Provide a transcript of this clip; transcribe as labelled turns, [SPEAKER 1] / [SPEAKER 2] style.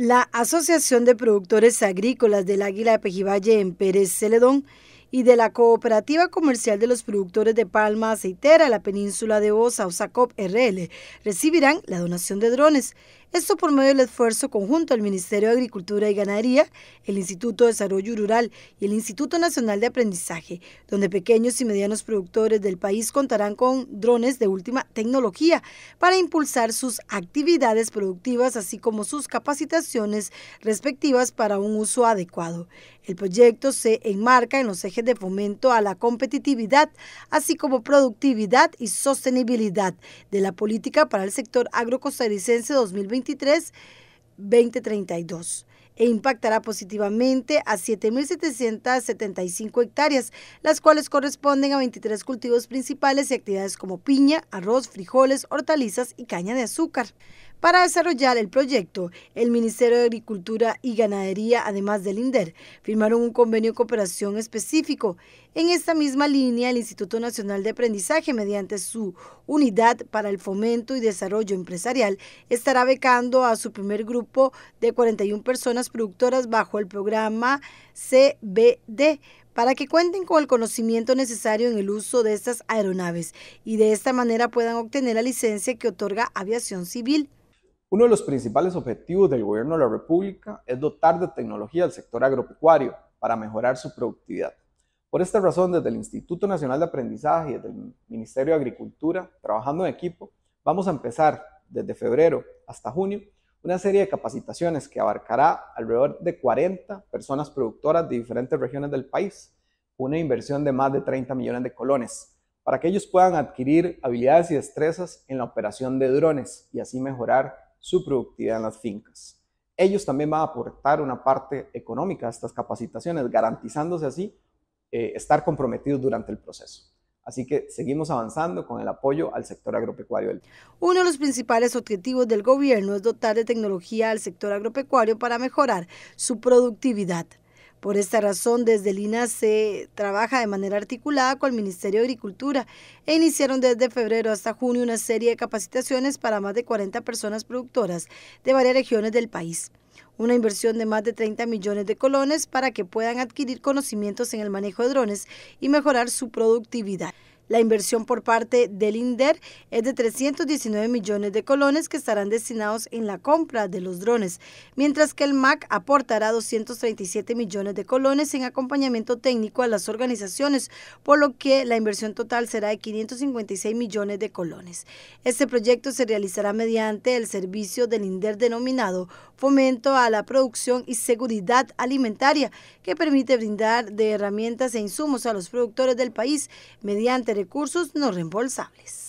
[SPEAKER 1] La Asociación de Productores Agrícolas del Águila de Pejivalle en Pérez Celedón y de la Cooperativa Comercial de los Productores de Palma Aceitera, la península de Osa, OSACOP RL, recibirán la donación de drones. Esto por medio del esfuerzo conjunto del Ministerio de Agricultura y Ganadería, el Instituto de Desarrollo Rural y el Instituto Nacional de Aprendizaje, donde pequeños y medianos productores del país contarán con drones de última tecnología para impulsar sus actividades productivas, así como sus capacitaciones respectivas para un uso adecuado. El proyecto se enmarca en los ejes de fomento a la competitividad, así como productividad y sostenibilidad de la política para el sector agrocostarricense 2023-2032 e impactará positivamente a 7.775 hectáreas, las cuales corresponden a 23 cultivos principales y actividades como piña, arroz, frijoles, hortalizas y caña de azúcar. Para desarrollar el proyecto, el Ministerio de Agricultura y Ganadería, además del INDER, firmaron un convenio de cooperación específico. En esta misma línea, el Instituto Nacional de Aprendizaje, mediante su unidad para el fomento y desarrollo empresarial, estará becando a su primer grupo de 41 personas productoras bajo el programa CBD para que cuenten con el conocimiento necesario en el uso de estas aeronaves y de esta manera puedan obtener la licencia que otorga aviación civil.
[SPEAKER 2] Uno de los principales objetivos del Gobierno de la República es dotar de tecnología al sector agropecuario para mejorar su productividad. Por esta razón, desde el Instituto Nacional de Aprendizaje y desde el Ministerio de Agricultura, trabajando en equipo, vamos a empezar desde febrero hasta junio una serie de capacitaciones que abarcará alrededor de 40 personas productoras de diferentes regiones del país, una inversión de más de 30 millones de colones, para que ellos puedan adquirir habilidades y destrezas en la operación de drones y así mejorar su productividad en las fincas. Ellos también van a aportar una parte económica a estas capacitaciones, garantizándose así eh, estar comprometidos durante el proceso. Así que seguimos avanzando con el apoyo al sector agropecuario.
[SPEAKER 1] Uno de los principales objetivos del gobierno es dotar de tecnología al sector agropecuario para mejorar su productividad. Por esta razón, desde el se trabaja de manera articulada con el Ministerio de Agricultura e iniciaron desde febrero hasta junio una serie de capacitaciones para más de 40 personas productoras de varias regiones del país. Una inversión de más de 30 millones de colones para que puedan adquirir conocimientos en el manejo de drones y mejorar su productividad. La inversión por parte del INDER es de 319 millones de colones que estarán destinados en la compra de los drones, mientras que el MAC aportará 237 millones de colones en acompañamiento técnico a las organizaciones, por lo que la inversión total será de 556 millones de colones. Este proyecto se realizará mediante el servicio del INDER denominado Fomento a la Producción y Seguridad Alimentaria, que permite brindar de herramientas e insumos a los productores del país mediante recursos no reembolsables.